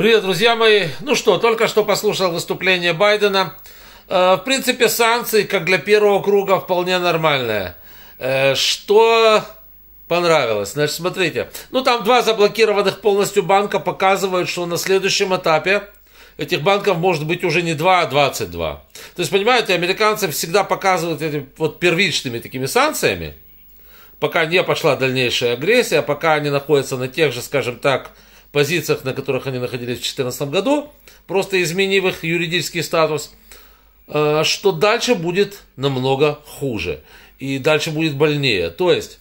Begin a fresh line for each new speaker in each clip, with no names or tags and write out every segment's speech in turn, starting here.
Привет, друзья мои. Ну что, только что послушал выступление Байдена. Э, в принципе, санкции, как для первого круга, вполне нормальные. Э, что понравилось? Значит, смотрите. Ну, там два заблокированных полностью банка показывают, что на следующем этапе этих банков может быть уже не 2, а 22. То есть, понимаете, американцы всегда показывают эти вот первичными такими санкциями, пока не пошла дальнейшая агрессия, пока они находятся на тех же, скажем так, позициях, на которых они находились в 2014 году, просто изменив их юридический статус, э, что дальше будет намного хуже и дальше будет больнее. То есть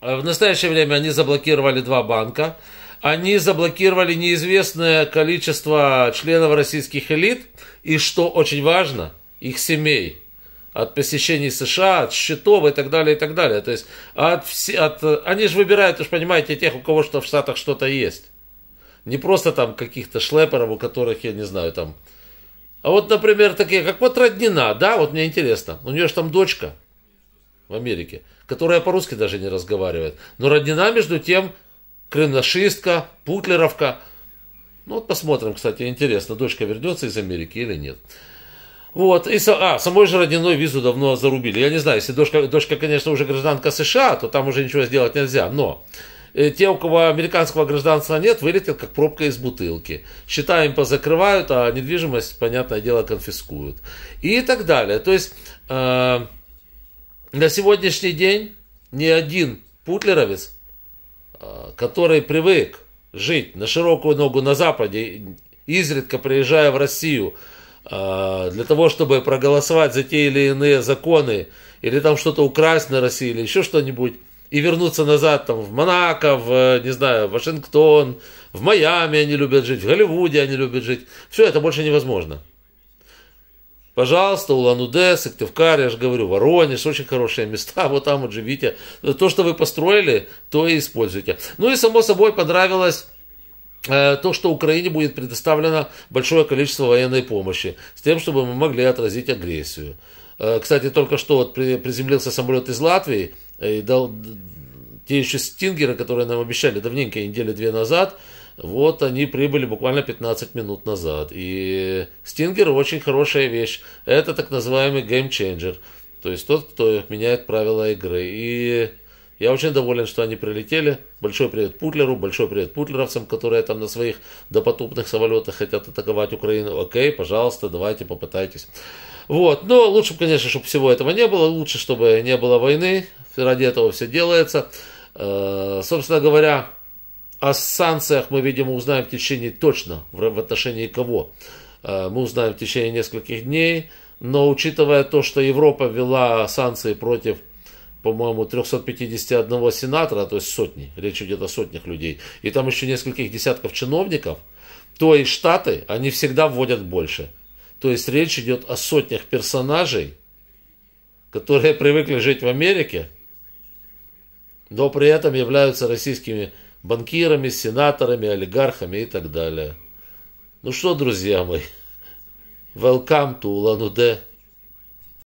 э, в настоящее время они заблокировали два банка, они заблокировали неизвестное количество членов российских элит и, что очень важно, их семей – от посещений США, от счетов и так далее, и так далее. То есть от, от, они же выбирают, уж понимаете, тех, у кого что в Штатах что-то есть. Не просто там каких-то шлеперов, у которых, я не знаю, там... А вот, например, такие, как вот Роднина, да, вот мне интересно, у нее же там дочка в Америке, которая по-русски даже не разговаривает. Но Роднина, между тем, крымнашистка, путлеровка. Ну вот посмотрим, кстати, интересно, дочка вернется из Америки или нет. Вот, и, а, самой же родиной визу давно зарубили. Я не знаю, если дочка, дочка, конечно, уже гражданка США, то там уже ничего сделать нельзя, но э, те, у кого американского гражданства нет, вылетят как пробка из бутылки. Счета им позакрывают, а недвижимость, понятное дело, конфискуют. И так далее. То есть э, на сегодняшний день ни один путлеровец, э, который привык жить на широкую ногу на Западе, изредка приезжая в Россию, а, для того, чтобы проголосовать за те или иные законы, или там что-то украсть на России, или еще что-нибудь, и вернуться назад там, в Монако, в, не знаю, в Вашингтон, в Майами они любят жить, в Голливуде они любят жить. Все это больше невозможно. Пожалуйста, Улан-Удэ, Сыктывкар, я же говорю, Воронеж, очень хорошие места, вот там вот живите. То, что вы построили, то и используйте. Ну и, само собой, понравилось Э, то, что Украине будет предоставлено большое количество военной помощи, с тем, чтобы мы могли отразить агрессию. Э, кстати, только что вот приземлился самолет из Латвии, э, и дал, те еще стингеры, которые нам обещали давненько, недели две назад, вот они прибыли буквально 15 минут назад. И стингер очень хорошая вещь. Это так называемый геймченджер. То есть тот, кто меняет правила игры. И я очень доволен, что они прилетели. Большой привет Путлеру, большой привет путлеровцам, которые там на своих допотопных самолетах хотят атаковать Украину. Окей, пожалуйста, давайте попытайтесь. Вот, но лучше, конечно, чтобы всего этого не было, лучше, чтобы не было войны, ради этого все делается. Э, собственно говоря, о санкциях мы, видимо, узнаем в течение точно, в отношении кого. Э, мы узнаем в течение нескольких дней, но учитывая то, что Европа ввела санкции против по-моему, 351 сенатора, то есть сотни, речь идет о сотнях людей, и там еще нескольких десятков чиновников, то и штаты, они всегда вводят больше. То есть речь идет о сотнях персонажей, которые привыкли жить в Америке, но при этом являются российскими банкирами, сенаторами, олигархами и так далее. Ну что, друзья мои, welcome to Улан-Удэ.